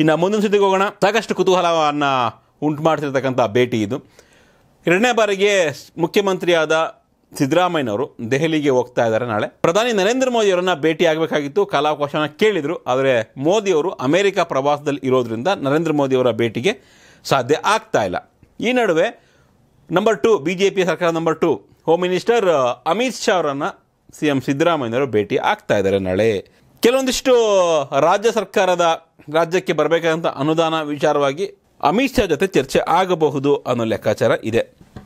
ಇನ್ನು ಮುಂದಿನ ಸುದ್ದಿಗೆ ಹೋಗೋಣ ಸಾಕಷ್ಟು ಕುತೂಹಲವನ್ನು ಉಂಟು ಮಾಡ್ತಿರ್ತಕ್ಕಂಥ ಭೇಟಿ ಇದು ಎರಡನೇ ಬಾರಿಗೆ ಮುಖ್ಯಮಂತ್ರಿಯಾದ ಸಿದ್ದರಾಮಯ್ಯನವರು ದೆಹಲಿಗೆ ಹೋಗ್ತಾ ಇದ್ದಾರೆ ನಾಳೆ ಪ್ರಧಾನಿ ನರೇಂದ್ರ ಮೋದಿಯವರನ್ನ ಭೇಟಿ ಆಗಬೇಕಾಗಿತ್ತು ಕಾಲಾವಕಾಶನ ಕೇಳಿದರು ಆದರೆ ಮೋದಿಯವರು ಅಮೆರಿಕ ಪ್ರವಾಸದಲ್ಲಿ ಇರೋದ್ರಿಂದ ನರೇಂದ್ರ ಮೋದಿಯವರ ಭೇಟಿಗೆ ಸಾಧ್ಯ ಆಗ್ತಾ ಇಲ್ಲ ಈ ನಡುವೆ number two B J P ಸರ್ಕಾರ number two home minister Amit Shah ಅವರನ್ನು ಸಿ ಎಂ ಸಿದ್ದರಾಮಯ್ಯನವರು ಭೇಟಿ ಆಗ್ತಾ ಇದ್ದಾರೆ ನಾಳೆ ಕೆಲವೊಂದಿಷ್ಟು ರಾಜ್ಯ ಸರ್ಕಾರದ ರಾಜ್ಯಕ್ಕೆ ಬರಬೇಕಾದಂಥ ಅನುದಾನ ವಿಚಾರವಾಗಿ ಅಮಿತ್ ಶಾ ಜೊತೆ ಚರ್ಚೆ ಆಗಬಹುದು ಅನ್ನೋ ಲೆಕ್ಕಾಚಾರ ಇದೆ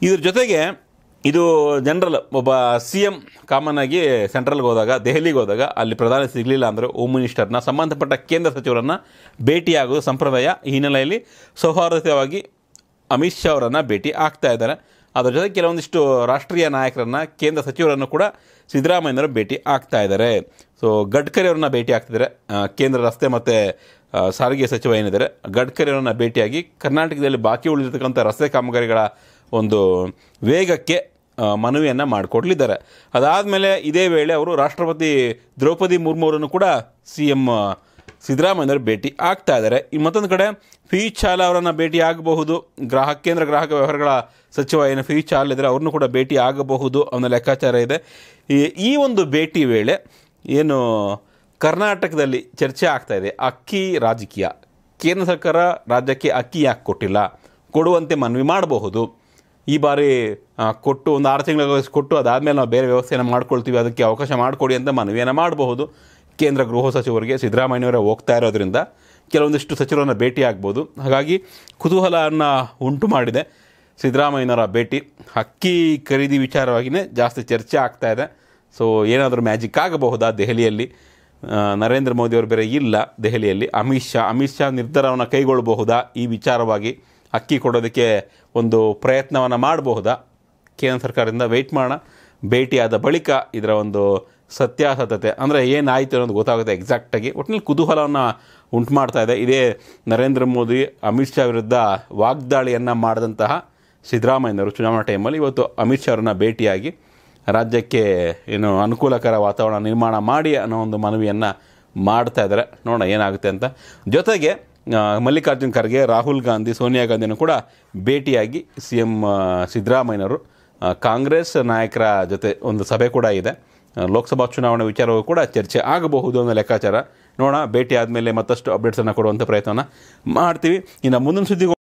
ಇದ್ರ ಜೊತೆಗೆ ಇದು ಜನರಲ್ ಒಬ್ಬ ಸಿ ಎಂ ಕಾಮನ್ ಆಗಿ ಸೆಂಟ್ರಲ್ಗೆ ಹೋದಾಗ ದೆಹಲಿಗೆ ಹೋದಾಗ ಅಲ್ಲಿ ಪ್ರಧಾನಿ ಸಿಗಲಿಲ್ಲ ಅಂದರೆ ಹೋಮ್ ಮಿನಿಸ್ಟರ್ನ ಸಂಬಂಧಪಟ್ಟ ಕೇಂದ್ರ ಸಚಿವರನ್ನು ಭೇಟಿಯಾಗೋದು ಸಂಪ್ರದಾಯ ಈ ಹಿನ್ನೆಲೆಯಲ್ಲಿ ಸೌಹಾರ್ದವಾಗಿ ಅಮಿತ್ ಶಾ ಅವರನ್ನು ಭೇಟಿ ಆಗ್ತಾ ಇದ್ದಾರೆ ಅದರ ಜೊತೆ ಕೆಲವೊಂದಿಷ್ಟು ರಾಷ್ಟ್ರೀಯ ನಾಯಕರನ್ನು ಕೇಂದ್ರ ಸಚಿವರನ್ನು ಕೂಡ ಸಿದ್ದರಾಮಯ್ಯನವರು ಭೇಟಿ ಆಗ್ತಾ ಇದ್ದಾರೆ ಸೊ ಗಡ್ಕರಿ ಅವರನ್ನ ಭೇಟಿ ಆಗ್ತಿದ್ದಾರೆ ಕೇಂದ್ರ ರಸ್ತೆ ಮತ್ತು ಸಾರಿಗೆ ಸಚಿವ ಏನಿದ್ದಾರೆ ಗಡ್ಕರಿ ಅವರನ್ನ ಭೇಟಿಯಾಗಿ ಕರ್ನಾಟಕದಲ್ಲಿ ಬಾಕಿ ಉಳಿದಿರ್ತಕ್ಕಂಥ ರಸ್ತೆ ಕಾಮಗಾರಿಗಳ ಒಂದು ವೇಗಕ್ಕೆ ಮನವಿಯನ್ನು ಮಾಡಿಕೊಡ್ಲಿದ್ದಾರೆ ಅದಾದಮೇಲೆ ಇದೇ ವೇಳೆ ಅವರು ರಾಷ್ಟ್ರಪತಿ ದ್ರೌಪದಿ ಮುರ್ಮು ಅವರನ್ನು ಕೂಡ ಸಿ ಎಮ್ ಸಿದ್ದರಾಮಯ್ಯನವರು ಭೇಟಿ ಆಗ್ತಾ ಇದ್ದಾರೆ ಈ ಮತ್ತೊಂದು ಕಡೆ ಫಿ ಚಾಲ ಅವರನ್ನು ಭೇಟಿ ಆಗಬಹುದು ಗ್ರಾಹಕ ಕೇಂದ್ರ ಗ್ರಾಹಕ ವ್ಯವಹಾರಗಳ ಸಚಿವ ಏನು ಫಿ ಚಾಲ್ ಇದ್ದರೆ ಅವ್ರನ್ನೂ ಕೂಡ ಭೇಟಿ ಆಗಬಹುದು ಅನ್ನೋ ಲೆಕ್ಕಾಚಾರ ಇದೆ ಈ ಒಂದು ಭೇಟಿ ವೇಳೆ ಏನು ಕರ್ನಾಟಕದಲ್ಲಿ ಚರ್ಚೆ ಆಗ್ತಾ ಇದೆ ಅಕ್ಕಿ ರಾಜಕೀಯ ಕೇಂದ್ರ ಸರ್ಕಾರ ರಾಜ್ಯಕ್ಕೆ ಅಕ್ಕಿ ಯಾಕೆ ಕೊಟ್ಟಿಲ್ಲ ಕೊಡುವಂತೆ ಮನವಿ ಮಾಡಬಹುದು ಈ ಬಾರಿ ಕೊಟ್ಟು ಒಂದು ಆರು ತಿಂಗಳ ಕೊಟ್ಟು ಅದಾದಮೇಲೆ ನಾವು ಬೇರೆ ವ್ಯವಸ್ಥೆಯನ್ನು ಮಾಡ್ಕೊಳ್ತೀವಿ ಅದಕ್ಕೆ ಅವಕಾಶ ಮಾಡಿಕೊಡಿ ಅಂತ ಮನವಿಯನ್ನು ಮಾಡಬಹುದು ಕೇಂದ್ರ ಗೃಹ ಸಚಿವರಿಗೆ ಸಿದ್ದರಾಮಯ್ಯವರೇ ಹೋಗ್ತಾ ಇರೋದ್ರಿಂದ ಕೆಲವೊಂದಿಷ್ಟು ಸಚಿವರನ್ನು ಭೇಟಿ ಆಗ್ಬೋದು ಹಾಗಾಗಿ ಕುತೂಹಲವನ್ನು ಉಂಟು ಮಾಡಿದೆ ಸಿದ್ದರಾಮಯ್ಯನವರ ಭೇಟಿ ಅಕ್ಕಿ ಖರೀದಿ ವಿಚಾರವಾಗಿಯೇ ಜಾಸ್ತಿ ಚರ್ಚೆ ಆಗ್ತಾ ಇದೆ ಸೊ ಏನಾದರೂ ಮ್ಯಾಜಿಕ್ ಆಗಬಹುದಾ ದೆಹಲಿಯಲ್ಲಿ ನರೇಂದ್ರ ಮೋದಿಯವರು ಬೇರೆ ಇಲ್ಲ ದೆಹಲಿಯಲ್ಲಿ ಅಮಿತ್ ಶಾ ಅಮಿತ್ ಶಾ ನಿರ್ಧಾರವನ್ನು ಕೈಗೊಳ್ಳಬಹುದಾ ಈ ವಿಚಾರವಾಗಿ ಅಕ್ಕಿ ಕೊಡೋದಕ್ಕೆ ಒಂದು ಪ್ರಯತ್ನವನ್ನು ಮಾಡಬಹುದಾ ಕೇಂದ್ರ ಸರ್ಕಾರದಿಂದ ವೆಯ್ಟ್ ಮಾಡೋಣ ಭೇಟಿಯಾದ ಬಳಿಕ ಇದರ ಒಂದು ಸತ್ಯಾಸತತೆ ಅಂದರೆ ಏನಾಯಿತು ಅನ್ನೋದು ಗೊತ್ತಾಗುತ್ತೆ ಎಕ್ಸಾಕ್ಟಾಗಿ ಒಟ್ಟಿನಲ್ಲಿ ಕುತೂಹಲವನ್ನು ಉಂಟು ಮಾಡ್ತಾ ಇದೆ ಇದೇ ನರೇಂದ್ರ ಮೋದಿ ಅಮಿತ್ ಶಾ ವಿರುದ್ಧ ವಾಗ್ದಾಳಿಯನ್ನು ಮಾಡಿದಂತಹ ಸಿದ್ದರಾಮಯ್ಯನವರು ಚುನಾವಣಾ ಟೈಮಲ್ಲಿ ಇವತ್ತು ಅಮಿತ್ ಶಾ ಅವರನ್ನು ಭೇಟಿಯಾಗಿ ರಾಜ್ಯಕ್ಕೆ ಏನು ಅನುಕೂಲಕರ ವಾತಾವರಣ ನಿರ್ಮಾಣ ಮಾಡಿ ಅನ್ನೋ ಒಂದು ಮನವಿಯನ್ನು ಮಾಡ್ತಾ ಇದ್ದಾರೆ ನೋಡೋಣ ಏನಾಗುತ್ತೆ ಅಂತ ಜೊತೆಗೆ ಮಲ್ಲಿಕಾರ್ಜುನ್ ಖರ್ಗೆ ರಾಹುಲ್ ಗಾಂಧಿ ಸೋನಿಯಾ ಗಾಂಧಿನೂ ಕೂಡ ಭೇಟಿಯಾಗಿ ಸಿ ಎಮ್ ಸಿದ್ದರಾಮಯ್ಯನವರು ಕಾಂಗ್ರೆಸ್ ನಾಯಕರ ಜೊತೆ ಒಂದು ಸಭೆ ಕೂಡ ಇದೆ ಲೋಕಸಭಾ ಚುನಾವಣೆ ವಿಚಾರವೂ ಕೂಡ ಚರ್ಚೆ ಆಗಬಹುದು ಅನ್ನೋ ಲೆಕ್ಕಾಚಾರ ನೋಡೋಣ ಭೇಟಿ ಆದಮೇಲೆ ಮತ್ತಷ್ಟು ಅಪ್ಡೇಟ್ಸನ್ನು ಕೊಡುವಂಥ ಪ್ರಯತ್ನ ಮಾಡ್ತೀವಿ ಇನ್ನು ಮುಂದಿನ ಸುದ್ದಿಗೂ